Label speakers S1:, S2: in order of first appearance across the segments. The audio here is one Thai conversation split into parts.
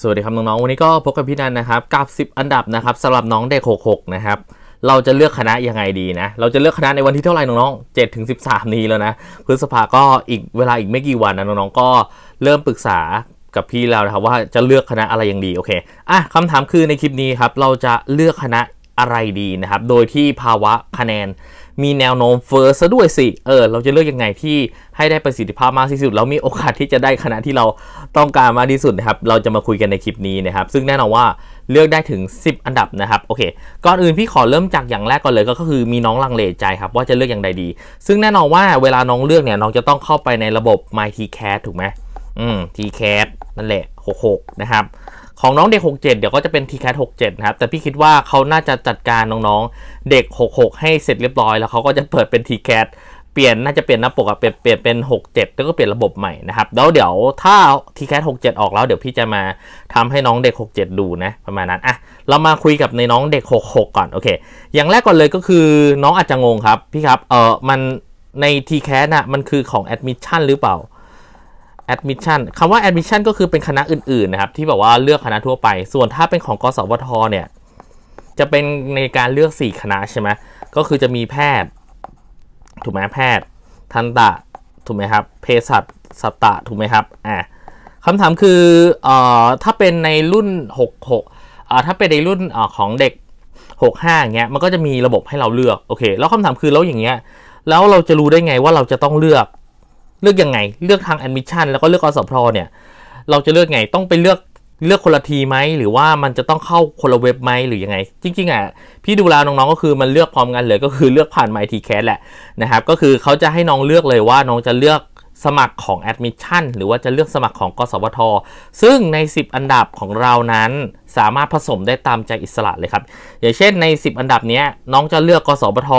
S1: สวัสดีครับน้องๆ วันนี้ก็พบกับพี่นันนะครับกับ10อันดับนะครับสำหรับน้องเด็ก66นะครับเราจะเลือกคณะยังไงดีนะเราจะเลือกคณะในวันที่เท่าไหร่น้องๆ7ถึง13 นี้แล้วนะพฤษภาก็อีกเวลาอีกไม่กี่วันนะน้องๆก็เริ่มปรึกษากับพี่แล้วนะครับว่าจะเลือกคณะอะไรยังดีโอเคอ่ะคำถามคือในคลิปนี้ครับเราจะเลือกคณะอะไรดีนะครับโดยที่ภาวะคะแนนมีแนวโน้มเฟร์ซะด้วยสิ เออ เราจะเลือกยังไงที่ให้ได้ประสิทธิภาพมากที่สุดแล้วมีโอกาสที่จะได้คณะที่เราต้องการมากที่สุดนะครับ เราจะมาคุยกันในคลิปนี้นะครับ ซึ่งแน่นอนว่าเลือกได้ถึง 10 อันดับนะครับ โอเค ก่อนอื่นพี่ขอเริ่มจากอย่างแรกก่อนเลย ก็คือมีน้องลังเลใจครับว่าจะเลือกอย่างใดดี ซึ่งแน่นอนว่าเวลาน้องเลือกเนี่ยน้องจะต้องเข้าไปในระบบ MyTCAT ถูกไหม อืม TCAT นั่นแหละ66นะครับของน้องเด็ก67เดี๋ยวก็จะเป็น t c a t 67นะครับแต่พี่คิดว่าเขาน่าจะจัดการน้องๆเด็ก66 ให้เสร็จเรียบร้อยแล้วเขาก็จะเปิดเป็น t c a t เปลี่ยนน่าจะเปลี่ยนหน้าปกเปลี่ยนเปลี่ยนเป็น67 แล้วก็เปลี่ยนระบบใหม่นะครับแล้วเดี๋ยวถ้า t c a t 67 ออกแล้วเดี๋ยวพี่จะมาทำให้น้องเด็ก 67 ดูนะ ประมาณนั้นอ่ะเรามาคุยกับในน้องเด็ก 66ก่อนโอเค อย่างแรกก่อนเลยก็คือน้องอาจจะงงครับพี่ครับเออมันใน t c a คนะ่ะมันคือของ admission หรือเปล่า admission คำว่า admission ก็คือเป็นคณะอื่นๆนะครับที่แบบว่าเลือกคณะทั่วไป ส่วนถ้าเป็นของกสวทเนี่ย จะเป็นในการเลือก 4 คณะใช่ไหมก็คือจะมีแพทย์ ถูกไหมแพทย์ทันตะถูกไหมครับเภสัชสัตตะถูกไหมครับอ่าคำถามคือเอ่อถ้าเป็นในรุ่น 66อ่าถ้าเป็นในรุ่นอของเด็ก 65อย่างเงี้ยมันก็จะมีระบบให้เราเลือกโอเคแล้วคำถามคือแล้วอย่างเงี้ยแล้วเราจะรู้ได้ไงว่าเราจะต้องเลือกลือกยังไงเลือกทางแอดมิชชั่นแล้วก็เลือกอสพเนี่ย เราจะเลือกไงต้องไปเลือกเลือกคนละทีไหมหรือว่ามันจะต้องเข้าคนละเว็บไหมหรือยังไงจริงๆอ่ะ พี่ดูแลน้องๆก็คือมันเลือกพร้อมกันเลย ก็คือเลือกผ่าน My t c a s แหละนะครับก็คือเขาจะให้น้องเลือกเลยว่าน้องจะเลือกสมัครของแอดมิชชั่นหรือว่าจะเลือกสมัครของกสวทซึ่งใน 10 อันดับของเรานั้น สามารถผสมได้ตามใจอิสระเลยครับอย่างเช่นใน 10 อันดับนี้น้องจะเลือกกสวท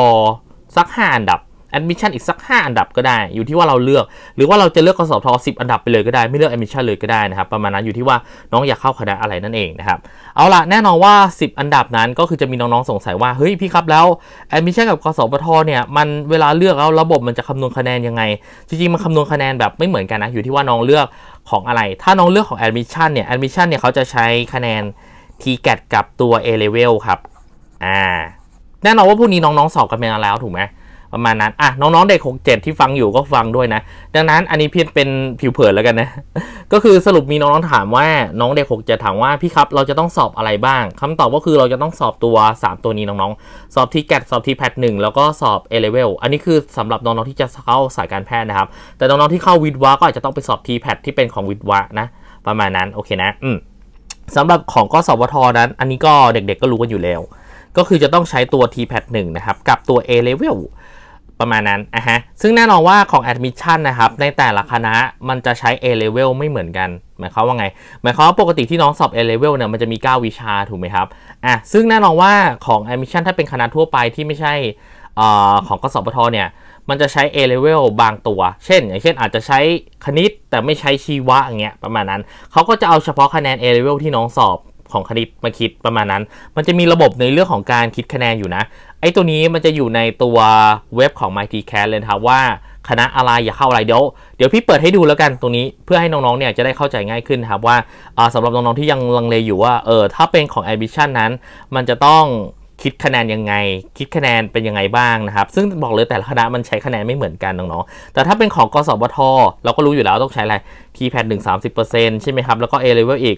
S1: สัก5อันดับแอดมิชชั่นอีกสัก 5 อันดับก็ได้ อยู่ที่ว่าเราเลือก หรือว่าเราจะเลือกกสท10อันดับไปเลยก็ได้ ไม่เลือกแอดมิชชั่นเลยก็ได้นะครับ ประมาณนั้น อยู่ที่ว่าน้องอยากเข้าคณะอะไรนั่นเองนะครับ เอาละแน่นอนว่า 10 อันดับนั้นก็คือจะมีน้องๆ สงสัยว่า เฮ้ยพี่ครับแล้วแอดมิชชั่นกับกสทเนี่ย มันเวลาเลือกแล้วระบบมันจะคำนวณคะแนนยังไง จริงๆ มันคำนวณคะแนนแบบไม่เหมือนกันนะ อยู่ที่ว่าน้องเลือกของอะไร ถ้าน้องเลือกของแอดมิชชั่นเนี่ยแอดมิชชั่นเนี่ยเขาจะใช้คะแนน t c a t กับตัว A level ครับอ่าแน่นอนว่าพวกนี้น้องๆสอบกันมาแล้วถูกไหมประมาณนั้น อ่ะน้องๆเด็กหกเจ็ดที่ฟังอยู่ก็ฟังด้วยนะ ดังนั้นอันนี้เพียงเป็นผิวเผินแล้วกันนะ ก็คือสรุปมีน้องๆถามว่า น้องเด็กหกจถามว่า พี่ครับเราจะต้องสอบอะไรบ้าง คำตอบก็คือเราจะต้องสอบตัว 3 ตัวนี้ น้อง ๆ สอบทีแกดสอบทีแพทหนึ่งแล้วก็สอบเอเลเวลอันนี้คือสำหรับน้อง ๆ ที่จะเข้าสายการแพทย์นะครับ แต่น้องๆที่เข้าวิทย์วะก็อาจจะต้องไปสอบทีแพทที่เป็นของวิทย์วะนะ ประมาณนั้น โอเคนะ อืมสำหรับของกสวทนั้น อันนี้ก็เด็กๆ ก็รู้กันอยู่แล้ว ก็คือจะต้องใช้ตัว t p a d 1นะครับกับตัว A level ประมาณนั้นอ่ะฮะ ซึ่งแน่นอนว่าของ admission นะครับ ในแต่ละคณะมันจะใช้ A level ไม่เหมือนกัน หมายความว่าไง หมายความว่าปกติที่น้องสอบ A level เนี่ยมันจะมี 9 วิชาถูกไหมครับ อ่ะ ซึ่งแน่นอนว่าของ admission ถ้าเป็นคณะทั่วไปที่ไม่ใช่อของกสพทเนี่ย มันจะใช้ A level บางตัว เช่น อย่างเช่นอาจจะใช้คณิตแต่ไม่ใช้ชีวะอย่างเงี้ยประมาณนั้น เขาก็จะเอาเฉพาะคะแนน A level ที่น้องสอบของคณิตมาคิดประมาณนั้น มันจะมีระบบในเรื่องของการคิดคะแนนอยู่นะไอ้ตัวนี้มันจะอยู่ในตัวเว็บของ MyTCAT เลยครับว่าคณะอะไรอย่าเข้าอะไรเดี๋ยว เดี๋ยวพี่เปิดให้ดูแล้วกันตรงนี้เพื่อให้น้องๆ เนี่ยจะได้เข้าใจง่ายขึ้นครับว่าสำหรับน้องๆ ที่ยังลังเลอยู่ว่า เออถ้าเป็นของ ambition นั้น มันจะต้องคิดคะแนนยังไง คิดคะแนนเป็นยังไงบ้างนะครับ ซึ่งบอกเลยแต่ละคณะมันใช้คะแนนไม่เหมือนกันน้องๆ แต่ถ้าเป็นของกสบทเราก็รู้อยู่แล้วต้องใช้อะไร t p a d 1 30%ใช่ไหมครับ แล้วก็ A level อีก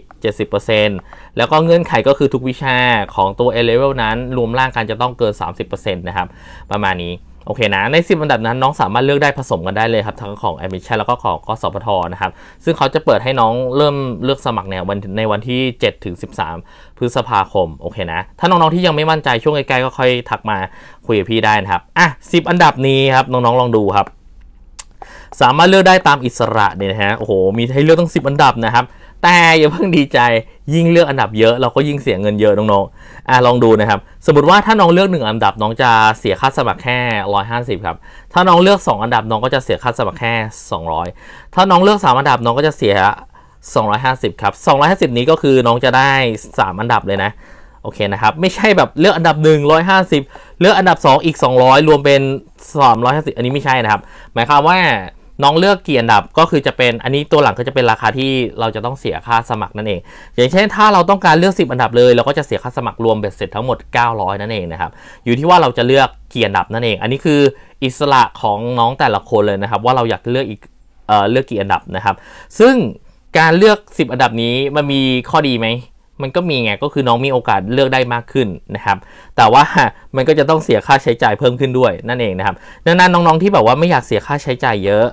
S1: 70%แล้วก็เงื่อนไขก็คือทุกวิชาของตัว A level นั้น รวมร่างกันจะต้องเกิน 30%นะครับ ประมาณนี้โอเคนะใน 10 อันดับนั้นน้องสามารถเลือกได้ผสมกันได้เลยครับ ทั้งของ admission แล้วก็ของกสพทนะครับ ซึ่งเขาจะเปิดให้น้องเริ่มเลือกสมัครเนี่ยวันในวันที่7ถึง13 พฤษภาคมโอเคนะถ้าน้องๆที่ยังไม่มั่นใจช่วงใกล้ๆก็ค่อยทักมาคุยกับพี่ได้นะครับอ่ะ10 อันดับนี้ครับน้องๆ ลองดูครับ สามารถเลือกได้ตามอิสระเนี่ยนะฮะโอ้โห มีให้เลือกตั้ง 10 อันดับนะครับแต่อย่าเพิ่งดีใจยิ่งเลือกอันดับเยอะ เราก็ยิ่งเสียเงินเยอะน้องๆ อ่าลองดูนะครับ สมมติว่าถ้าน้องเลือก 1 อันดับน้องจะเสียค่าสมัครแค่ 150ครับถ้าน้องเลือก 2 อันดับน้องก็จะเสียค่าสมัครแค่ 200 ถ้าน้องเลือก 3 อันดับน้องก็จะเสีย 250ครับ250 นี้ก็คือน้องจะได้ 3 อันดับเลยนะ โอเคนะครับ ไม่ใช่แบบเลือกอันดับ1 150 เลือกอันดับ2อีก 200 รวมเป็น350 อันนี้ไม่ใช่นะครับ หมายความว่าน้องเลือกกี่อันดับก็คือจะเป็นอันนี้ตัวหลังก็จะเป็นราคาที่เราจะต้องเสียค่าสมัครนั่นเอง อย่างเช่นถ้าเราต้องการเลือก 10 อันดับเลย เราก็จะเสียค่าสมัครรวมเบ็ดเสร็จทั้งหมด 900นั่นเองนะครับอยู่ที่ว่าเราจะเลือกกี่อันดับนั่นเอง อันนี้คืออิสระของน้องแต่ละคนเลยนะครับ ว่าเราอยากเลือกอีกเเลือกกี่อันดับนะครับ ซึ่งการเลือก 10 อันดับนี้มันมีข้อดีไหมมันก็มีไงก็คือน้องมีโอกาสเลือกได้มากขึ้นนะครับ แต่ว่ามันก็จะต้องเสียค่าใช้จ่ายเพิ่มขึ้นด้วยนั่นเองนะครับดังนั้นน้องๆที่แบบว่าไม่อยากเสียค่าใช้จ่ายเยอะ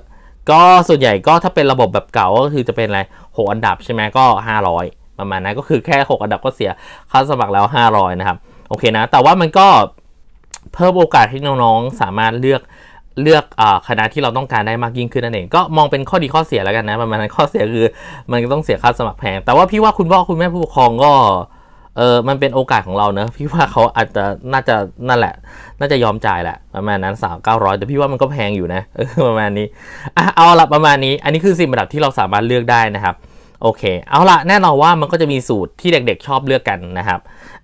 S1: ก็ส่วนใหญ่ก็ถ้าเป็นระบบแบบเก่าก็คือจะเป็นอะไรหกอันดับใช่ไหมก็ 500 ประมาณนั้นก็คือแค่ 6 อันดับก็เสียค่าสมัครแล้ว500นะครับโอเคนะแต่ว่ามันก็ เพิ่มโอกาสให้น้องๆ สามารถเลือกเลือกอคณะที่เราต้องการได้มากยิ่งขึ้นนั่นเองก็มองเป็นข้อดีข้อเสียแล้วกันนะประมาณนั้นข้อเสียคือ มันก็ต้องเสียค่าสมัครแพง แต่ว่าพี่ว่าคุณพ่อคุณแม่ผู้ปกครองก็เออ มันเป็นโอกาสของเราเนอะ พี่ว่าเขาอาจจะน่าจะนั่นแหละ น่าจะยอมจ่ายแหละ ประมาณนั้นสามเก้าร้อยแต่พี่ว่ามันก็แพงอยู่นะประมาณนี้อ่ะเอาละประมาณนี้ อันนี้คือสิบระดับที่เราสามารถเลือกได้นะครับโอเค เอาละแน่นอนว่ามันก็จะมีสูตรที่เด็กๆ ชอบเลือกกันนะครับ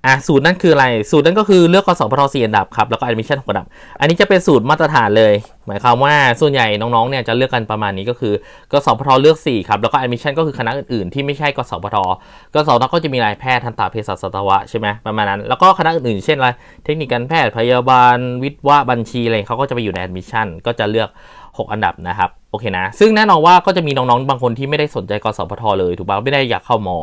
S1: อ่ะ สูตรนั่นคืออะไร สูตรนั่นก็คือเลือก กสพทสี่อันดับครับ แล้วก็ admission หกอันดับ อันนี้จะเป็นสูตรมาตรฐานเลย หมายความว่า ส่วนใหญ่น้อง ๆ เนี่ยจะเลือกกันประมาณนี้ก็คือ กสพทเลือก4ครับ แล้วก็ admission ก็คือคณะอื่น ๆ ที่ไม่ใช่ กสพทกสพทก็จะมีรายแพทย์ ทันตาเภสัชสัตวะใช่ไหมประมาณนั้น แล้วก็คณะอื่น ๆ เช่นอะไร เทคนิคการแพทย์ พยาบาล วิทย์วาบัญชีอะไรเขาก็จะไปอยู่ใน admission ก็จะเลือก6 อันดับนะครับ โอเคนะ ซึ่งแน่นอนว่าก็จะมีน้องๆ บางคนที่ไม่ได้สนใจกสพท เลย ถูกป่าไม่ได้อยากเข้าหมอ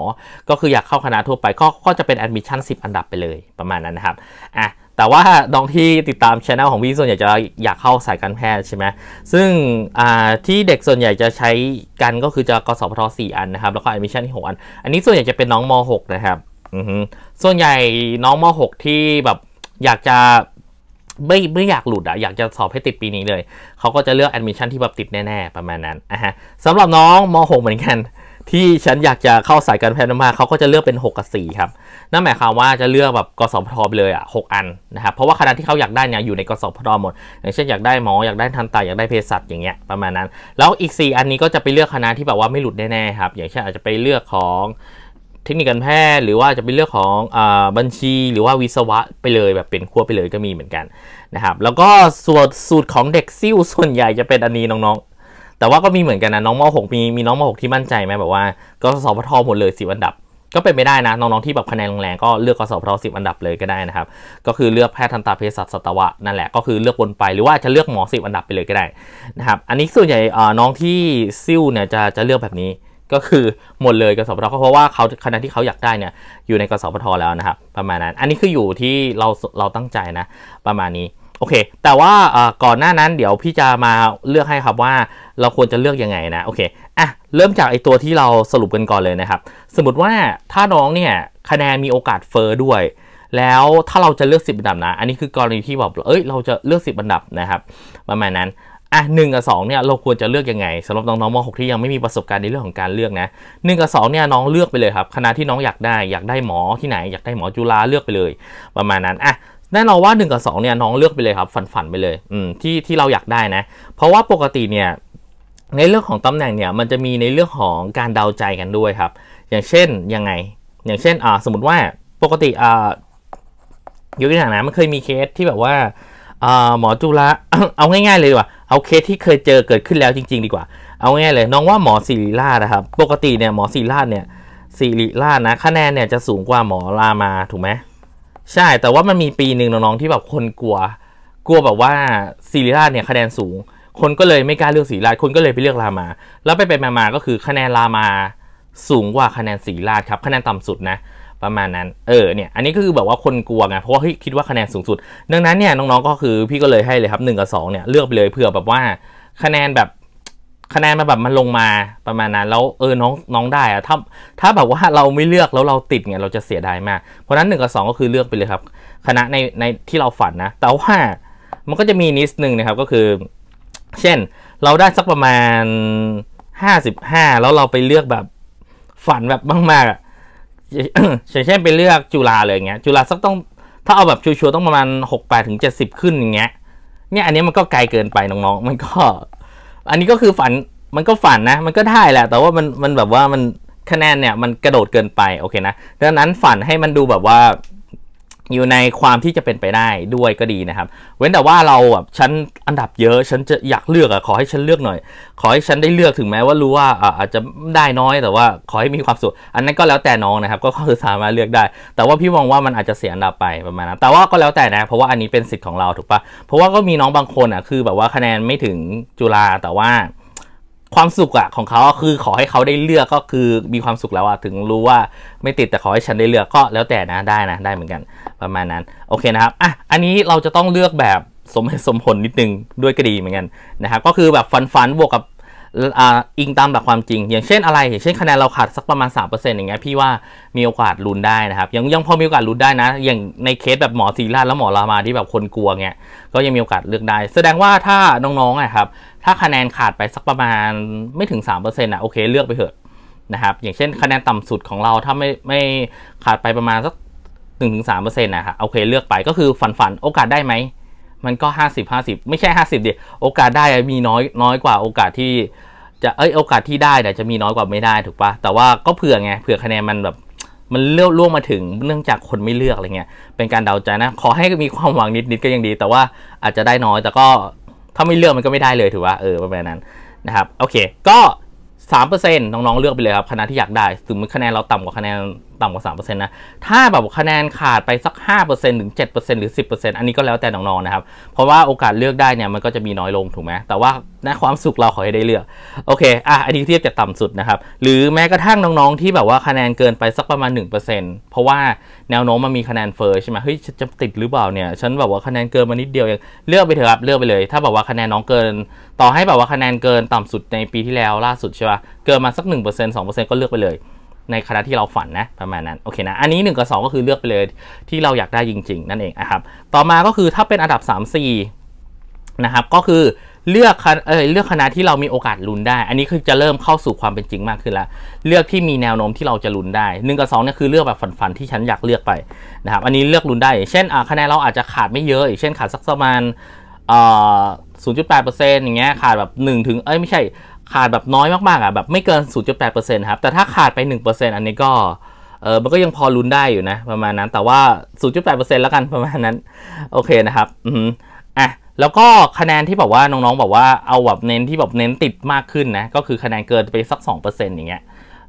S1: ก็คืออยากเข้าคณะทั่วไปก็ก็จะเป็นแอดมิชชั่น10 อันดับไปเลยประมาณนั้นนะครับอ่ะแต่ว่าน้องที่ติดตามช anel ของพี่ส่วนใหญ่จะอยากเข้าสายการแพทย์ใช่ไหมซึ่งที่เด็กส่วนใหญ่จะใช้กันก็คือจะกสพท4อันนะครับแล้วก็แอดมิชชั่นที่6อัน อันนี้ส่วนใหญ่จะเป็นน้องม .6 นะครับส่วนใหญ่น้องม .6 ที่แบบอยากจะไม่ไม่อยากหลุดอะอยากจะสอบให้ติดปีนี้เลยเขาก็จะเลือกแอดมิชชั่นที่แบบติดแน่ ๆ ประมาณนั้นอะฮะสำหรับน้องม .6 เหมือนกันที่ฉันอยากจะเข้าสายการแพทย์มากเขาก็จะเลือกเป็น6กับ4ครับนั่นหมายความว่าจะเลือกแบบกสพทไปเลยอ่ะหอันนะครับเพราะว่าคณะที่เขาอยากได้เนี่ยอยู่ในกสพทหมด อย่างเช่นอยากได้หมออยากได้ทันตาอยากได้เภสัชอย่างเงี้ยประมาณนั้น แล้วอีก 4 อันนี้ก็จะไปเลือกคณะที่แบบว่าไม่หลุดแน่ๆครับอย่างเช่นอาจจะไปเลือกของเทคนิคการแพทย์หรือว่าจะเป็นเรื่องของอบัญชีหรือว่าวิศวะไปเลย แบบเป็นขั้วไปเลยก็มีเหมือนกันนะครับแล้วก็ส่วนสูตรของเด็กซิ่วส่วนใหญ่จะเป็นอันนี้น้องๆแต่ว่าก็มีเหมือนกันนะน้องม .6 มีมีน้องม .6 ที่มั่นใจไหมแบบว่าก็สอบพทหมดเลยสิอันดับ ก็เป็นไม่ได้นะ น้องๆที่แบบคะแนนแรงๆก็เลือกกสพทสิบอันดับเลยก็ได้นะครับก็คือเลือกแพทย์ทันตาเภสัชสัตวะนั่นแหละก็คือเลือกวนไปหรือว่าจะเลือกหมอสิบอันดับไปเลยก็ได้นะครับอันนี้ส่วนใหญ่น้องที่ซิ่วเนี่ยจะจะเลือกแบบนี้ก็คือหมดเลยกสพทก็เพราะว่าเขาคณะที่เขาอยากได้เนี่ยอยู่ในกสพทแล้วนะครับ ประมาณนั้น อันนี้คืออยู่ที่เราเราตั้งใจนะ ประมาณนี้ โอเค แต่ว่าก่อนหน้านั้นเดี๋ยวพี่จะมาเลือกให้ครับว่าเราควรจะเลือกยังไงนะโอเคอ่ะเริ่มจากไอตัวที่เราสรุปกันก่อนเลยนะครับ สมมติว่าถ้าน้องเนี่ย คะแนนมีโอกาสเฟอร์ด้วย แล้วถ้าเราจะเลือก 10อันดับนะ อันนี้คือกรณีที่แบบเอ้ยเราจะเลือก10อันดับนะครับ ประมาณนั้นอ่ะหกับ2เนี่ยเราควรจะเลือกยังไง สำหรับน้องๆม .6 ที่ยังไม่มีประสบการณ์ในเรื่องของการเลือกนะหกับ2เนี่ยน้องเลือกไปเลยครับคณะที่น้องอยากได้ อยากได้หมอที่ไหน อยากได้หมอจุฬาเลือกไปเลย ประมาณนั้นอ่ะแน่นอนว่า1กับ2เนี่ยน้องเลือกไปเลยครับฝันฝันไปเลย อืมที่ที่เราอยากได้นะ เพราะว่าปกติเนี่ยในเรื่องของตำแหน่งเนี่ยมันจะมีในเรื่องของการเดาใจกันด้วยครับ อย่างเช่น ยังไงอย่างเช่นอ่าสมมติว่าปกติอ่ายกตัวอย่างนะมันเคยมีเคสที่แบบว่าอ่าหมอจุฬาเอาง่าย ๆเลยดีกว่าเอาเคสที่เคยเจอเกิดขึ้นแล้วจริงๆ ดีกว่า เอาง่ายเลย น้องว่าหมอศิริราชนะครับ ปกติเนี่ยหมอศิริราชเนี่ยศิริราชนะ คะแนนเนี่ยจะสูงกว่าหมอรามาถูกไหมใช่แต่ว่ามันมีปีหนึ่งน้องๆที่แบบคนกลัว กลัวแบบว่าศิริราชเนี่ยคะแนนสูงคนก็เลยไม่กล้าเลือกศิริราชคนก็เลยไปเลือกรามา แล้วไปไปมาก็คือคะแนนรามา สูงกว่าคะแนนศิริราชครับคะแนนต่ำสุดนะประมาณนั้นเออเนี่ยอันนี้ก็คือแบบว่าคนกลัวไงเพราะว่าคิดว่าคะแนนสูงสุด ดังนั้นเนี่ยน้องๆก็คือพี่ ก็เลยให้เลยครับ 1กับ2เนี่ย เลือกไปเลยเผื่อแบบว่าคะแนนแบบคะแนนมาแบบมันลงมาประมาณนั้นแล้วเออน้องน้องได้อะถ้าถ้าแบบว่าเราไม่เลือกแล้วเราติดเนี่ยเราจะเสียดายมาก เพราะนั้น1กับ2 ก็คือเลือกไปเลยครับ คณะในในที่เราฝันนะ แต่ว่ามันก็จะมีนิดนึ่งนะครับ ก็คือ เช่นเราได้สักประมาณ 55 แล้วเราไปเลือกแบบฝันแบบมากๆอะเช่นไปเลือกจุฬาเลยอย่างเงี้ยจุฬาสักต้องถ้าเอาแบบชัวร์ๆต้องประมาณหกแปดถึงเจ็ดสิบขึ้นอย่างเงี้ย เนี่ย อันนี้มันก็ไกลเกินไปน้องๆมันก็ อันนี้ก็คือฝันมันก็ฝันนะมันก็ได้แหละ แต่ว่ามันมันแบบว่ามันคะแนนเนี่ยมันกระโดดเกินไปโอเคนะดังนั้นฝันให้มันดูแบบว่าอยู่ในความที่จะเป็นไปได้ด้วยก็ดีนะครับ เว้นแต่ว่าเราแบบฉันอันดับเยอะ ฉันจะอยากเลือกอะขอให้ฉันเลือกหน่อย ขอให้ฉันได้เลือกถึงแม้ ว่ารู้ว่าอาจจะได้น้อยแต่ว่าขอให้มีความสุข อันนั้นก็แล้วแต่น้องนะครับ ก็คือสามารถเลือกได้ แต่ว่าพี่มองว่ามันอาจจะเสียอันดับไปประมาณนั้น แต่ว่าก็แล้วแต่นะ เพราะว่าอันนี้เป็นสิทธิ์ของเราถูกปะเพราะว่าก็มีน้องบางคนอะคือ แบบว่าคะแนนไม่ถึงจุฬา แต่ว่าความสุขอะของเขาคือขอให้เขาได้เลือกก็คือมีความสุขแล้วอะถึงรู้ว่าไม่ติดแต่ขอให้ฉันได้เลือกก็แล้วแต่นะได้นะได้เหมือนกันประมาณนั้นโอเคนะครับอ่ะอันนี้เราจะต้องเลือกแบบสมเหตุสมผลนิดนึงด้วยก็ดีเหมือนกันนะครับ ก็คือแบบฟันฟันบวกกับอิงตามแบบความจริงอย่างเช่นอะไร อย่างเช่นคะแนนเราขาดสักประมาณ 3%อย่างเงี้ยพี่ว่ามีโอกาสลุ้นได้นะครับยังยังพอมีโอกาสลุ้นได้นะอย่างในเคสแบบหมอศีราชแล้วหมอรามาที่แบบคนกลัวเงี้ยก็ยังมีโอกาสเลือกได้ แสดงว่าถ้าน้องๆนะครับถ้าคะแนนขาดไปสักประมาณไม่ถึง 3%อนะโอเคเลือกไปเถอะนะครับอย่างเช่นคะแนนต่ำสุดของเราถ้าไม่ไม่ขาดไปประมาณสักหนึ่งถึงสามเปอร์เซ็นต์นะครับโอเคเลือกไปก็คือฝันฝันโอกาสได้ไหมมันก็ห้าสิบห้าสิบไม่ใช่ห้าสิบเดียโอกาสได้มีน้อยน้อยกว่าโอกาสที่ จะเอ้ยโอกาสที่ได้เนี่ยจะมีน้อยกว่าไม่ได้ถูกปะแต่ว่าก็เผื่อไงเผื่อคะแนนมันแบบมันเลือกล่วงมาถึงเนื่องจากคนไม่เลือกอะไรเงี้ยเป็นการเดาใจนะ ขอให้มีความหวังนิดๆก็ยังดี แต่ว่าอาจจะได้น้อยแต่ก็ถ้าไม่เลือกมันก็ไม่ได้เลยถือว่าเออประมาณนั้นนะครับโอเคก็สามเปอร์เซ็นต์น้องๆเลือกไปเลยครับคณะที่อยากได้ถึงคะแนนเราต่ำกว่าคะแนนต่ำกว่า3%นะ ถ้าแบบคะแนนขาดไปสัก5%ถึง7%หรือ 10%อันนี้ก็แล้วแต่น้องๆนะครับ เพราะว่าโอกาสเลือกได้เนี่ยมันก็จะมีน้อยลงถูกไหมแต่ว่าในความสุขเราขอให้ได้เลือก โอเค อ่ะ อันนี้เทียบจากต่ำสุดนะครับ หรือแม้กระทั่งน้องๆที่แบบว่าคะแนนเกินไปสักประมาณ1%เพราะว่าแนวโน้มมันมีคะแนนเฟอร์ใช่ไหมเฮ้ย จะติดหรือเปล่าเนี่ย ฉันแบบว่าคะแนนเกินมานิดเดียวเองเลือกไปเถอะครับ เลือกไปเลย ถ้าแบบว่าคะแนนน้องเกิน ต่อให้แบบว่าคะแนนเกินต่ำสุดในปีที่แล้วล่าสุดใช่ป่ะเกินมาสัก1% 2%ก็เลือกไปเลยในคณะที่เราฝันนะประมาณนั้นโอเคนะอันนี้ 1กับ2ก็คือเลือกไปเลยที่เราอยากได้จริงๆนั่นเองนะครับต่อมาก็คือถ้าเป็นอันดับ3 4นะครับก็คือเลือกเออเลือกคณะที่เรามีโอกาสลุนได้ อันนี้คือจะเริ่มเข้าสู่ความเป็นจริงมากขึ้นแล้วเลือกที่มีแนวโน้มที่เราจะลุนได้ 1กับ2เนี่ยคือเลือกแบบฝันๆที่ฉันอยากเลือกไปนะครับอันนี้เลือกลุนได้เช่นคะแนนเราอาจจะขาดไม่เยอะเช่นขาดสักประมาณศูนย์จุดแปดเปอร์เซ็นต์อย่างเงี้ยขาดแบบหนึ่งถึงเอ้ยไม่ใช่ขาดแบบน้อยมากๆอ่ะแบบไม่เกิน 0.8%ครับแต่ถ้าขาดไป 1%อันนี้ก็เออมันก็ยังพอลุ้นได้อยู่นะ ประมาณนั้น แต่ว่า 0.8%แล้วกัน ประมาณนั้นโอเคนะครับอืมอ่ะแล้วก็คะแนนที่บอกว่าน้องๆบอกว่าเอาแบบเน้นที่แบบเน้นติดมากขึ้นนะก็คือคะแนนเกินไปสัก 2%อย่างเงี้ย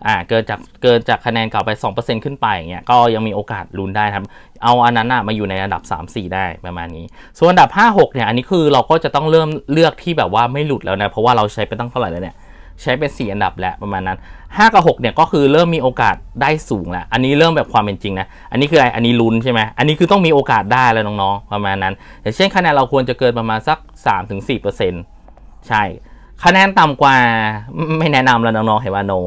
S1: อ่าเกินจากเกินจากคะแนนเก่าไป 2%ขึ้นไปอย่างเงี้ยก็ยังมีโอกาสลุ้นได้ครับเอาอันนั้นะมาอยู่ในอันดับ 3-4 ได้ประมาณนี้ ส่วนอันดับ5-6เนี่ย อันนี้คือเราก็จะต้องเริ่มเลือกที่แบบว่าไม่หลุดแล้วนะเพราะว่าเราใช้ไปตั้งเท่าไหร่แล้วเนี่ยใช้เป็น4อันดับแล้วประมาณนั้น5กับ6เนี่ยก็คือเริ่มมีโอกาสได้สูงแล้วอันนี้เริ่มแบบความเป็นจริงนะอันนี้คืออะไรอันนี้ลุ้นใช่ไหมอันนี้คือต้องมีโอกาสได้แล้วน้องๆประมาณนั้น อย่างเช่นคะแนนเราควรจะเกินประมาณสัก3-4%ใช่ คะแนนต่ำกว่าไม่แนะนำแล้วน้องๆเห็นว่า no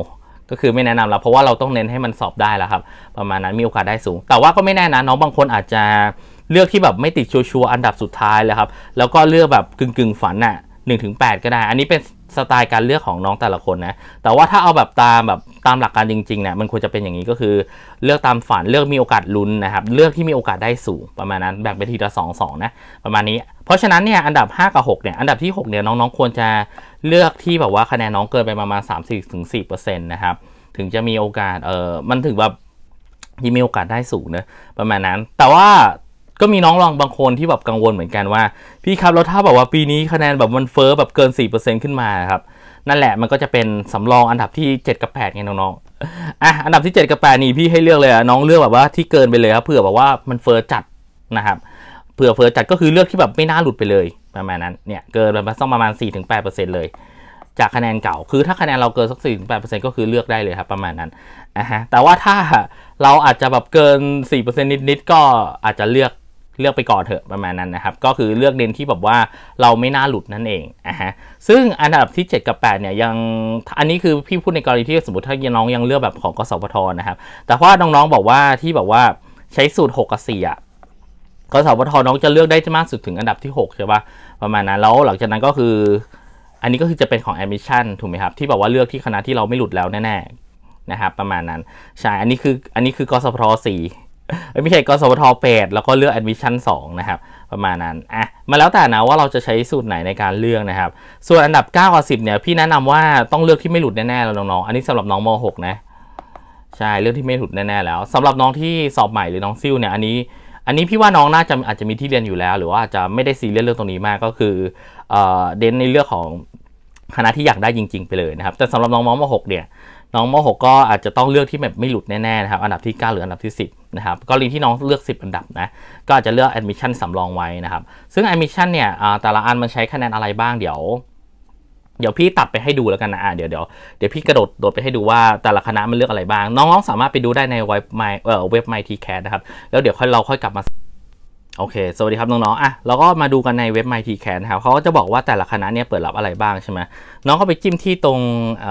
S1: ก็คือไม่แนะนำแล้วเพราะว่าเราต้องเน้นให้มันสอบได้แล้วครับ ประมาณนั้นมีโอกาสได้สูง แต่ว่าก็ไม่แน่นะน้องบางคนอาจจะเลือกที่แบบไม่ติดชัวร์อันดับสุดท้ายเลยครับ แล้วก็เลือกแบบกึ่งกึ่งฝันอะ่ะหนึ่งถึงแปดก็ได้ อันนี้เป็นสไตล์การเลือกของน้องแต่ละคนนะ แต่ว่าถ้าเอาแบบตามแบบตามหลักการจริงๆเนี่ยมันควรจะเป็นอย่างนี้ก็คือเลือกตามฝันเลือกมีโอกาสลุ้นนะครับเลือกที่มีโอกาสได้สูงประมาณนั้นแบ่งเป็นทีละสสอองนะประมาณนี้เพราะฉะนั้นเนี่ยอันดับ5กับ6เนี่ยอันดับที่6เนี่ยน้องๆ ควรจะเลือกที่แบบว่าคะแนนน้องเกินไปประมาณ3 4ถึงส็นะครับถึงจะมีโอกาสเออมันถึงแบบที่มีโอกาสได้สูงนะประมาณนั้น แต่ว่าก็มีน้องลองบางคนที่แบบกังวลเหมือนกันว่าพี่ครับแล้วถ้าแบบว่าปีนี้คะแนนแบบมันเฟอ้อแบบเกิน4%ขึ้นมาครับ นั่นแหละมันก็จะเป็นสำรอง อันดับที่ 7 กับ 8 ไง น้องๆอ่ะอันดับที่ 7 กับ 8 นี่พี่ให้เลือกเลยอะน้องเลือกแบบว่าที่เกินไปเลยครับเผื่อแบบว่ามันเฟอ้อจัดนะครับเผื่อเฟอ้อจัดก็คือเลือกที่แบบไม่น่าหลุดไปเลยประมาณนั้นเนี่ยเกินไปต้องประมาณ4-8%เลย จากคะแนนเก่าคือถ้าคะแนนเราเกินสักสี่ถึงแปดเปอร์เซ็นต์ก็คือเลือกได้เลยครับ ประมาณนั้นนะฮะแต่ว่าถ้า เราอาจจะแบบเกินสี่เปอร์เซ็นต์นิดๆก็อาจจะเลือกเลือกไปก่อเถอะประมาณนั้นนะครับ ก็คือเลือกเด่นที่แบบว่าเราไม่น่าหลุดนั่นเองอะฮะซึ่งอันดับที่ 7 กับ 8 เนี่ยยังอันนี้คือพี่พูดในกรณีที่สมมติถ้าน้องยังเลือกแบบของกสพทนะครับแต่ว่าน้องๆบอกว่าที่แบบว่าใช้สูตร 6 กับ4อ่ะกสพทน้องจะเลือกได้มากสุดถึงอันดับที่6ใช่ปะประมาณนั้น แล้วหลังจากนั้นก็คืออันนี้ก็คือจะเป็นของแอมิชันถูกไหมครับที่แบบว่าเลือกที่คณะที่เราไม่หลุดแล้วแน่ๆนะครับประมาณนั้นใช่อันนี้คืออันนี้คือกสพทส่ไม่ใช่กสวทแปดแล้วก็เลือกแอดมิชชั่นนะครับ ประมาณนั้นอ่ะมาแล้วแต่นะว่าเราจะใช้สูตรไหนในการเลือกนะครับ ส่วนอันดับ 9กับ10 เนี่ยพี่แนะนำว่าต้องเลือกที่ไม่หลุดแน่ๆแล้วน้องๆอันนี้สำหรับน้องม .6 นะใช่เลือกที่ไม่หลุดแน่ๆแล้ว สำหรับน้องที่สอบใหม่หรือ น้องซิ่วเนี่ยอันนี้อันนี้พี่ว่าน้องน่าจะอาจจะมีที่เรียนอยู่แล้ว หรือว่าอาจจะไม่ได้ซีเรียสเรื่องตรงนี้มากก็คือเด่นในเรื่องของคณะที่อยากได้จริง ๆไปเลยนะครับแต่สำหรับน้องม .6 เนี่ยน้องม .6 ก็อาจจะต้องเลือกที่แบบไม่หลุดแน่ๆนะครับ อันดับที่ 9 หรืออันดับที่ 10นะครับกรณีที่น้องเลือก 10 อันดับนะ ก็อาจจะเลือก admission สำรองไว้นะครับ ซึ่ง admission เนี่ยแต่ละอันมันใช้คะแนนอะไรบ้าง เดี๋ยว เดี๋ยวพี่ตัดไปให้ดูแล้วกันนะเดี๋ยวเดี๋ยวเดี๋ยวพี่กระโดดโดดไปให้ดูว่าแต่ละคณะมันเลือกอะไรบ้าง น้องๆสามารถไปดูได้ในเว็บไมเอ่อเว็บไมทีแคสนะครับ แล้วเดี๋ยวค่อยเราค่อยกลับมา โอเค สวัสดีครับน้องๆ อ่ะเราก็มาดูกันในเว็บ MyTCAN นะครับเขาก็จะบอกว่าแต่ละคณะเนี่ยเปิดรับอะไรบ้างใช่ไหมน้องก็ไปจิ้มที่ตรงอ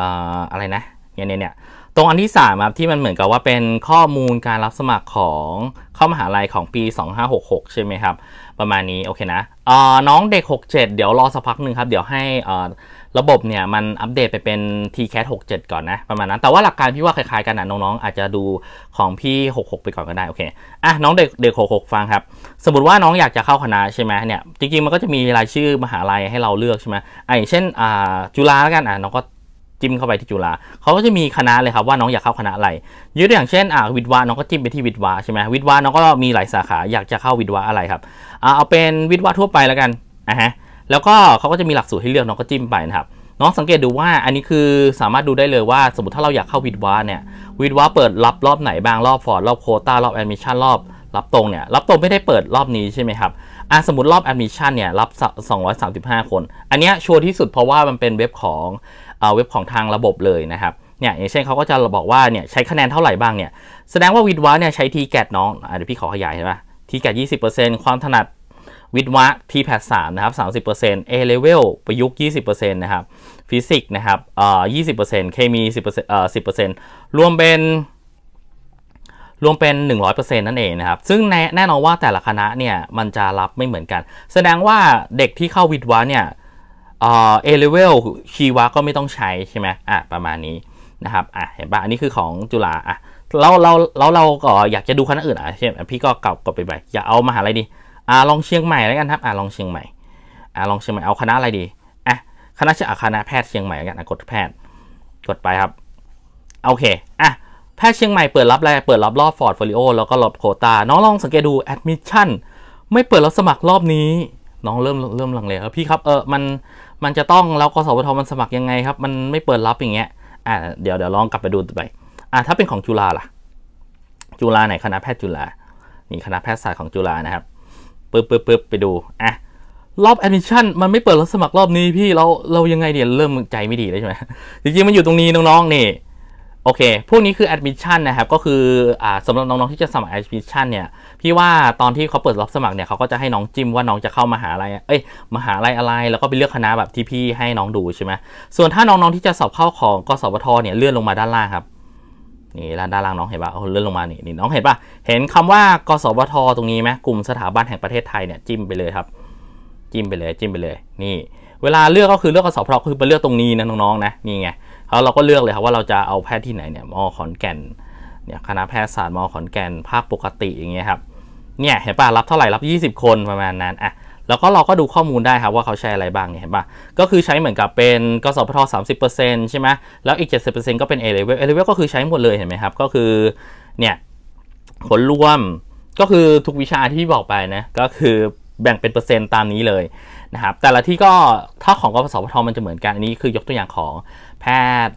S1: อะไรนะเนี่ยเนี่ยตรงอันที่3ครับที่มันเหมือนกับว่าเป็นข้อมูลการรับสมัครของเข้ามหาลัยของปี 2566ใช่ไหมครับประมาณนี้โอเคนะน้องเด็ก67เดี๋ยวรอสักพักหนึ่งครับเดี๋ยวให้ระบบเนี่ยมันอัปเดตไปเป็น TCAT 67ก่อนนะประมาณนั้น แต่ว่าหลักการพี่ว่าคล้ายๆกันนะน้องๆอาจจะดูของพี่ 66 ไปก่อนก็ได้โอเคอ่ะน้องเด็กเด็ก66ฟังครับสมมติว่าน้องอยากจะเข้าคณะใช่ไหมเนี่ยจริงๆมันก็จะมีรายชื่อมหาลัยให้เราเลือกใช่ไหมไอ้เช่นจุฬาแล้วกันอ่ะน้องก็จิ้มเข้าไปที่จุฬา เขาก็จะมีคณะเลยครับว่าน้องอยากเข้าคณะอะไร ยกตัวอย่างเช่น อ่าวิทวะน้องก็จิ้มไปที่วิทวะใช่ไหมวิทวะน้องก็มีหลายสาขา อยากจะเข้าวิทวะอะไรครับอ่าเอาเป็นวิทวะทั่วไปแล้วกันอ่ะฮะแล้วก็เขาก็จะมีหลักสูตรให้เลือกน้องก็จิ้มไปนะครับ น้องสังเกตดูว่าอันนี้คือสามารถดูได้เลยว่า สมมติถ้าเราอยากเข้าวิทวะเนี่ย วิทวะเปิดรับรอบไหนบ้างรอบฟอร์ดรอบโคต้ารอบแอดมิชชั่นรอบรับตรงเนี่ยรับตรงไม่ได้เปิดรอบนี้ใช่ไหมครับอ่ะสมมติรอบแอดมิชชั่นเนี่ยรับ 235 คน อันนี้ชัวร์ที่สุดเพราะว่ามันเป็นเว็บของเว็บของทางระบบเลยนะครับ เนี่ยอย่างเช่นเขาก็จะบอกว่าเนี่ยใช้คะแนนเท่าไหร่บ้างเนี่ย แสดงว่าวิดวะเนี่ยใช้ทีแกดน้องเดี๋ยวพี่ขอขยายใช่ไหมทีแกดยี่สิบเปอร์เซ็นต์ความถนัดวิดวะทีแพดสามนะครับสสามิบเเปอร์ซ็นต์เอเลเวลประยุกต์เซ็นต์นะครับฟิสิกส์นะครับเอ่อยี่สิบเปอร์์เเซ็นตคมีสิบเปอร์์เเซ็นตอ่อสิบเปอร์์เซ็นตรวมเป็น รวมเป็น 100%นั่นเองนะครับ ซึ่งแน่นอนว่าแต่ละคณะเนี่ยมันจะรับไม่เหมือนกัน แสดงว่าเด็กที่เข้าวิดวะเนี่ยเอเลเวลคีวะก็ไม่ต้องใช้ใช่ไหมอ่ะ ประมาณนี้นะครับ อ่ะเห็นปะอันนี้คือของจุฬา อ่ะเราเราเราเราก็อยากจะดูคณะอื่นอ่ะเช่นพี่ก็กลับกลับไปไปอย่าเอามาหาอะไรดีอ่ะลองเชียงใหม่แล้วกันครับ อ่ะลองเชียงใหม่ อ่ะลองเชียงใหม่ เอาคณะอะไรดี อ่ะคณะเชื่อคณะแพทย์เชียงใหม่แล้วกันกดแพทย์ กดไปครับ โอเค อ่ะแพทย์เชียงใหม่เปิดรับอะไรเปิดรับรอบฟอร์ดโฟลิโอแล้วก็รอบโคตาน้องลองสังเกตดู แอดมิชชั่นไม่เปิดรับสมัครรอบนี้ น้องเริ่มเริ่มลังเลล้วพี่ครับ เออมันมันจะต้องเราวกสวทมันสมัครยังไงครับ มันไม่เปิดรับอย่างเงี้ยอ่าเดี๋ยวเดี๋ยวลองกลับไปดูไปอ่าถ้าเป็นของจุฬาล่ะจุฬาไหนคณะแพทย์จุฬานี่คณะแพทยศาสตร์ของจุฬานะครับปึ๊บปึ๊บปึ๊บไปดูอ่ะรอบแอดมิชชั่นมันไม่เปิดรับสมัครรอบนี้พี่เราเรายังไงเดี๋ยวเริ่มใจไม่ดีแล้วใช่ไหมจริงๆมันอยู่ตรงนี้น้องๆนี่โอเคพวกนี้คือแอดมิชชั่นนะครับ ก็คืออสำหรับน้องๆที่จะสมัครแอดมิชชั่นเนี่ย พี่ว่าตอนที่เขาเปิดรับสมัครเนี่ย เขาก็จะให้น้องจิ้มว่าน้องจะเข้ามาหาอะไรเอ้ยมหาอะไรอะไร แล้วก็ไปเลือกคณะแบบที่พี่ให้น้องดูใช่ไหม ส่วนถ้าน้องๆที่จะสอบเข้าของกสวทเนี่ยเลื่อนลงมาด้านล่างครับ นี่ด้านล่างน้องเห็นปะเลื่อนลงมา นี่นี่น้องเห็นปะเห็นคำว่ากสวท ตรงนี้ไหมกลุ่มสถาบันแห่งประเทศไทยเนี่ยจิ้มไปเลยครับ จิ้มไปเลย จิ้มไปเลย นี่ เวลาเลือกก็คือเลือกกสวทคือไปเลือกตรงนี้นะน้องๆนะนี่ไงแล้วเราก็เลือกเลยครับว่าเราจะเอาแพทย์ที่ไหนเนี่ยมอขอนแก่น เนี่ย คณะแพทยศาสตร์มอขอนแก่น ภาคปกติอย่างเงี้ยครับ เนี่ย เห็นป่ะ รับเท่าไหร่ รับ 20 คนประมาณนั้น อ่ะ แล้วก็เราก็ดูข้อมูลได้ครับว่าเขาใช้อะไรบ้าง เนี่ย เห็นป่ะ ก็คือใช้เหมือนกับเป็นกสพทสสามิต์ใช่ไหมแล้วอีก 70%ก็เป็นเอเลเวลเอเลเวลก็คือใช้หมดเลยเห็นไหมครับ ก็คือ เนี่ย ผลรวม ก็คือทุกวิชาที่บอกไปนะ ก็คือแบ่งเป็นเปอร์เซ็นต์ตามนี้เลยนะครับแต่ละที่ก็ถ้าของกสพทมันจะเหมือนกันอันนี้คือยกตัวอย่างของแพทย์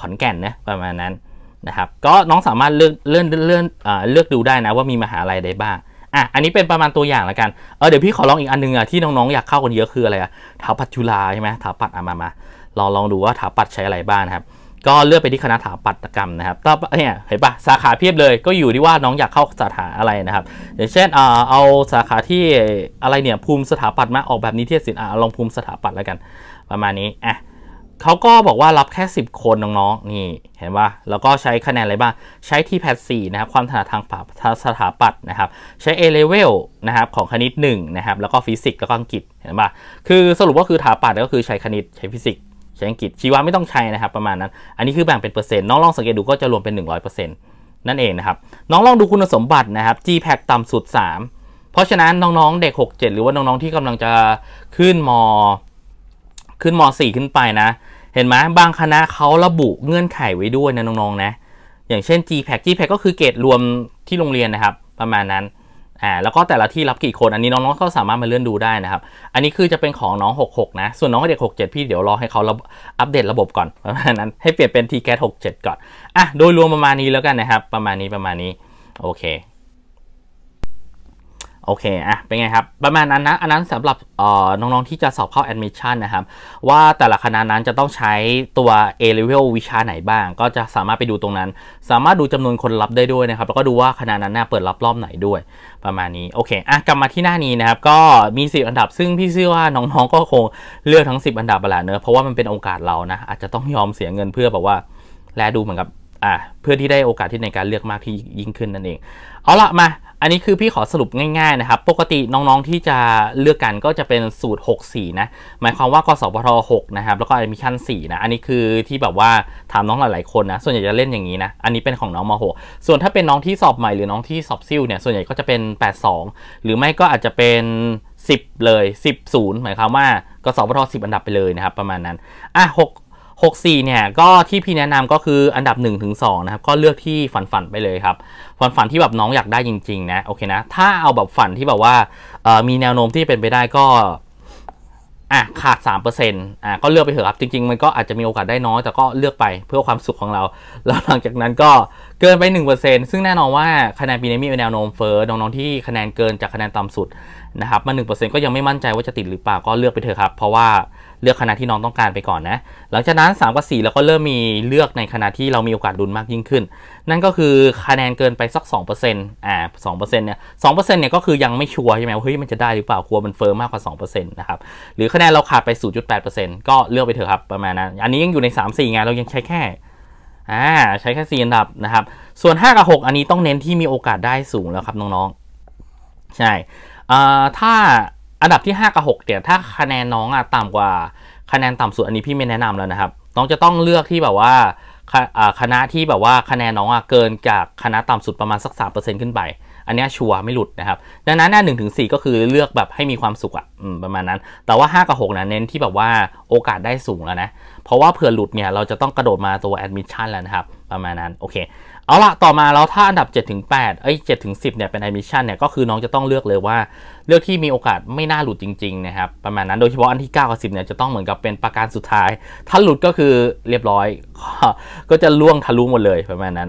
S1: ขอนแก่นนะประมาณนั้น นะครับ ก็น้องสามารถเลือกเลื่อนเลื่อนเลือกดูได้นะว่ามีมหาลัยใดบ้าง อ่ะ อันนี้เป็นประมาณตัวอย่างแล้วกันเออเดี๋ยวพี่ขอลองอีกอันนึงอ่ะที่น้องๆอยากเข้ากันเยอะคืออะไรอ่ะถาปัตจุฬาใช่ไหมถาปัตอ่ะมามาลองลองดูว่าถาปัตใช้อะไรบ้างครับ ก็เลือกไปที่คณะสถาปัตยกรรมนะครับต่าเนี่ยเห็นปะสาขาเพียบเลย ก็อยู่ที่ว่าน้องอยากเข้าสาขาอะไรนะครับ อย่างเช่นเอาเอาสาขาที่อะไรเนี่ยภูมิสถาปัตย์มาออกแบบนิเทศศิลป์อ่ะลองภูมิสถาปัตย์แล้วกัน ประมาณนี้อ่ะเขาก็บอกว่ารับแค่ 10 คนน้องๆนี่เห็นว่าแล้วก็ใช้คะแนนอะไรบ้างใช้ทีแพทสี่นะครับความถนัดทางสถาปัตย์นะครับใช้ A level นะครับของคณิต1นะครับแล้วก็ฟิสิกส์แล้วก็อังกฤษเห็นป่ะคือสรุปก็คือสถาปัตย์ก็คือใช้คณิตใช้ฟิสิกส์ใช้อังกฤษชีวะไม่ต้องใช้นะครับ ประมาณนั้นอันนี้คือแบ่งเป็นเปอร์เซ็นต์น้องลองสังเกตดูก็จะรวมเป็น 100%นั่นเองนะครับน้องลองดูคุณสมบัตินะครับ GPAC ต่ำสุด 3 เพราะฉะนั้นน้องๆเด็ก 67 หรือว่าน้องๆที่กำลังจะขึ้นมขึ้นม .4 ขึ้นไปนะ เห็นไหมบางคณะเขาระบุเงื่อนไขไว้ด้วยนะน้องๆนะ อย่างเช่น GPAC GPAC ก็คือเกรดรวมที่โรงเรียนนะครับ ประมาณนั้น อ่าแล้วก็แต่ละที่รับกี่คนอันนี้น้องๆก็สามารถมาเลื่อนดูได้นะครับ อันนี้คือจะเป็นของน้อง 66 นะ ส่วนน้องเด็ก67 พี่เดี๋ยวรอให้เขาอัปเดตระบบก่อน ประมาณนั้นให้เปลี่ยนเป็น t c a t 67 ก่อนอ่ะโดยรวมประมาณนี้แล้วกันนะครับ ประมาณนี้ประมาณนี้โอเคโอเค อ่ะ เป็นไงครับ ประมาณนั้นนะ อันนั้นสำหรับน้องๆ ที่จะสอบเข้าแอดมิชชั่นนะครับ ว่าแต่ละคณะนั้นจะต้องใช้ตัว A level วิชาไหนบ้าง ก็จะสามารถไปดูตรงนั้น สามารถดูจำนวนคนรับได้ด้วยนะครับ แล้วก็ดูว่าคณะนั้นน่าเปิดรับรอบไหนด้วย ประมาณนี้ โอเค อ่ะ กลับมาที่หน้านี้นะครับ ก็มี 10 อันดับ ซึ่งพี่เชื่อว่าน้องๆ ก็คงเลือกทั้ง10อันดับไปละเนอะ เพราะว่ามันเป็นโอกาสเรานะ อาจจะต้องยอมเสียเงินเพื่อแบบว่า แลดูเหมือนกับ อ่ะเพื่อที่ได้โอกาสที่ในการเลือกมากที่ยิ่งขึ้นนั่นเองเอาละมา อันนี้คือพี่ขอสรุปง่ายๆนะครับ ปกติน้องๆที่จะเลือกกันก็จะเป็นสูตร64นะ หมายความว่ากสพท6นะครับ แล้วก็มีชั้น4นะ อันนี้คือที่แบบว่าถามน้องหลายๆคนนะ ส่วนใหญ่จะเล่นอย่างนี้นะ อันนี้เป็นของน้องม6ส่วนถ้าเป็นน้องที่สอบใหม่หรือน้องที่สอบซิ่วเนี่ย ส่วนใหญ่ก็จะเป็น 82 หรือไม่ก็อาจจะเป็น 10เลย10 0หมายความว่ากสพท10อันดับไปเลยนะครับประมาณนั้น อ่ะ6 64เนี่ยก็ที่พี่แนะนำก็คืออันดับ1ถึงสนะครับก็เลือกที่ฝันฝันไปเลยครับฝันฝันที่แบบน้องอยากได้จริงๆนะโอเคนะถ้าเอาแบบฝันที่แบบว่ามีแนวโน้มที่เป็นไปได้ก็อ่ะขาด3%อ่ะก็เลือกไปเถอะครับจริง ๆมันก็อาจจะมีโอกาสได้น้อยแต่ก็เลือกไปเพื่อความสุขของเรา แล้วหลังจากนั้นก็เกินไป 1%ซึ่งแน่นอนว่าคะแนนปีนี้มีแนวโน้มเฟอ้อน้องๆที่คะแนนเกินจากคะแนนต่ำสุดนะครับมา1%ก็ยังไม่มั่นใจว่าจะติดหรือเปล่าก็เลือกไปเถอะครับเพราะว่าเลือกคณะที่น้องต้องการไปก่อนนะ หลังจากนั้น 3 กับ4แล้วก็เริ่มมีเลือกในคณะที่เรามีโอกาสดุลมากยิ่งขึ้น นั่นก็คือคะแนนเกินไปสัก2%อ่า2%เนี่ย2%เนี่ยก็คือยังไม่ชัวร์ใช่ไหมว่าเฮ้ยมันจะได้หรือเปล่ากลัวมันเฟิร์มมากกว่า2%นะครับ หรือคะแนนเราขาดไป 0.8%ก็เลือกไปเถอะครับประมาณนั้น อันนี้ยังอยู่ใน 3-4ไงเรายังใช้แค่ อ่า ใช้แค่4อันดับนะครับ ส่วน5กับ6 อันนี้ต้องเน้นที่มีโอกาสได้สูงแล้วครับน้องๆใช่อ่าถ้าอันดับที่ 5กับ6เนี่ยถ้าคะแนนน้องอะต่ำกว่าคะแนนต่ำสุด อันนี้พี่ไม่แนะนำแล้วนะครับน้องจะต้องเลือกที่แบบว่าคณะที่แบบว่าคะแนนน้องอะเกินจากคณะต่ำสุดประมาณสักสามเปอร์เซ็นต์ขึ้นไปอันนี้ชัวร์ไม่หลุดนะครับ ดังนั้นหน้าหนึ่งถึงสี่ก็คือเลือกแบบให้มีความสุขอะประมาณนั้น แต่ว่า5กับ6นะเน้นที่แบบว่าโอกาสได้สูงแล้วนะเพราะว่าเผื่อหลุดเนี่ยเราจะต้องกระโดดมาตัวแอดมิชชั่นแล้วนะครับ ประมาณนั้นโอเคเอาละต่อมา แล้ว ถ้า อันดับ7ถึง8เอ้ย7ถึง10 เนี่ย เป็นไอมิชชั่นเนี่ย ก็คือ น้อง จะต้องเลือกเลยว่า เลือกที่มีโอกาสไม่น่า หลุด จริงๆ นะครับ ประมาณนั้น โดยเฉพาะอันที่9กับ10 เนี่ยจะต้องเหมือนกับ เป็นประการสุดท้าย ถ้าหลุดก็คือเรียบร้อย ก็จะ ล่วงทะลุหมดเลย ประมาณนั้น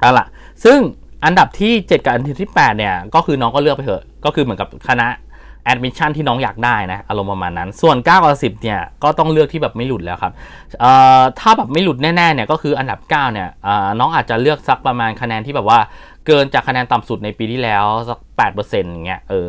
S1: เอาละ ซึ่งอันดับที่ 7กับ อันดับที่8เนี่ย ก็คือน้องก็เลือกไปเถอะ ก็คือ เหมือนกับ คณะแอดมิชชั่นที่น้องอยากได้นะอารมณ์ประมาณนั้น ส่วน 9กับ10เนี่ยก็ต้องเลือกที่แบบไม่หลุดแล้วครับ ถ้าแบบไม่หลุดแน่ๆเนี่ยก็คืออันดับ9เนี่ยน้องอาจจะเลือกสักประมาณคะแนนที่แบบว่าเกินจากคะแนนต่ำสุดในปีที่แล้วสัก8%อย่างเงี้ยเออ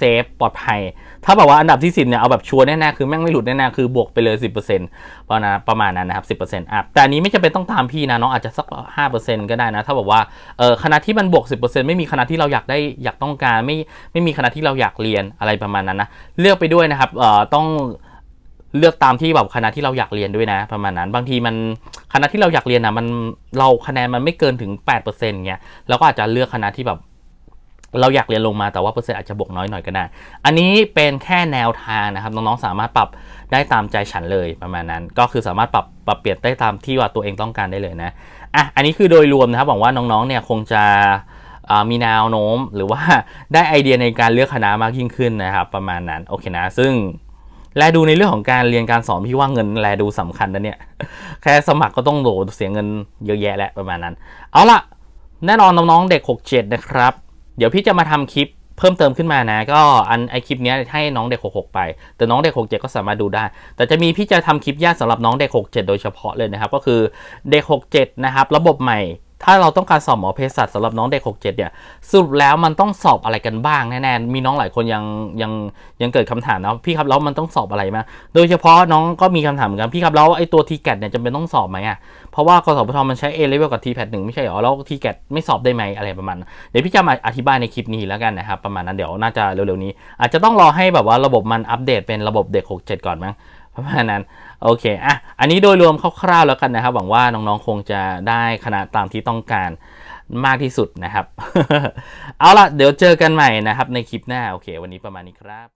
S1: เซฟปลอดภัย ถ้าแบบว่าอันดับที่10เนี่ยเอาแบบชัวร์แน่ๆคือแม่งไม่หลุดแน่ๆคือบวกไปเลย 10%ประมาณประมาณนั้นนะครับ10%อร์เซ็อ่ะแต่นี้ไม่จะเป็นต้องตามพี่นะน้องอาจจะสัก 5%ก็ได้นะ ถ้าแบบว่าเออคณะที่มันบวก 10%ไม่มีคณะที่เราอยากได้อยากต้องการไม่ไม่มีคณะที่เราอยากเรียนอะไรประมาณนั้นนะเลือกไปด้วยนะครับเอ่อต้องเลือกตามที่แบบคณะที่เราอยากเรียนด้วยนะ ประมาณนั้น บางทีมันคณะที่เราอยากเรียนนะมันเราคะแนนมันไม่เกินถึง8%เงี้ยเราก็อาจจะเลือกคณะที่แบบเราอยากเรียนลงมาแต่ว่า เปอร์เซ็นต์อาจจะบวกน้อยหน่อยก็ได้ อันนี้เป็นแค่แนวทางนะครับ น้องๆสามารถปรับได้ตามใจฉันเลยประมาณนั้น ก็คือสามารถปรับปรับเปลี่ยนได้ตามที่ว่าตัวเองต้องการได้เลยนะอ่ะอันนี้คือโดยรวมนะครับหวังว่าน้องๆเนี่ยคงจะมีแนวโน้มหรือว่าได้ไอเดียในการเลือกคณะมากยิ่งขึ้นนะครับ ประมาณนั้นโอเคนะ ซึ่ง แลดูในเรื่องของการเรียนการสอนพี่ว่าเงินแลดูสำคัญนะเนี่ยแค่สมัครก็ต้องโหลเสียเงินเยอะแยะแล้วประมาณนั้น เอาล่ะแน่นอนน้องๆเด็ก67 นะครับเดี๋ยวพี่จะมาทำคลิปเพิ่มเติมขึ้นมานะ ก็อันไอคลิปนี้ให้น้องเด็ก66ไป แต่น้องเด็ก67ก็สามารถดูได้ แต่จะมีพี่จะทำคลิปยากสำหรับน้องเด็ก67โดยเฉพาะเลยนะครับ ก็คือเด็ก67นะครับ ระบบใหม่ถ้าเราต้องการสอบหมอเภสัชสำหรับน้องเด็ก67เนี่ยสรุปแล้วมันต้องสอบอะไรกันบ้างแน่ๆ มีน้องหลายคนยังยังยังเกิดคำถามนะพี่ครับแล้วมันต้องสอบอะไรมาโดยเฉพาะน้องก็มีคำถามเหมือนกัน พี่ครับแล้วไอ้ตัวทีแกเนี่ยจำเป็นต้องสอบไหมอ่ะเพราะว่ากสพทมันใช้ A เลเวลกับ t นึ่งไม่ใช่หรอแล้วทีแกไม่สอบได้ไหมอะไรประมาณเดี๋ยวพี่จะมาอธิบายในคลิปนี้แล้วกันนะครับประมาณนั้นเดี๋ยวน่าจะเร็วๆนี้ อาจจะต้องรอให้แบบว่าระบบมันอัปเดตเป็นระบบเด็ก67 ก่อนมั้งประมาณนั้นโอเค อ่ะ อันนี้โดยรวมคร่าวๆแล้วกันนะครับ หวังว่าน้อง ๆ คงจะได้ขนาดตามที่ต้องการมากที่สุดนะครับ เอาล่ะ เดี๋ยวเจอกันใหม่นะครับในคลิปหน้า โอเค วันนี้ประมาณนี้ครับ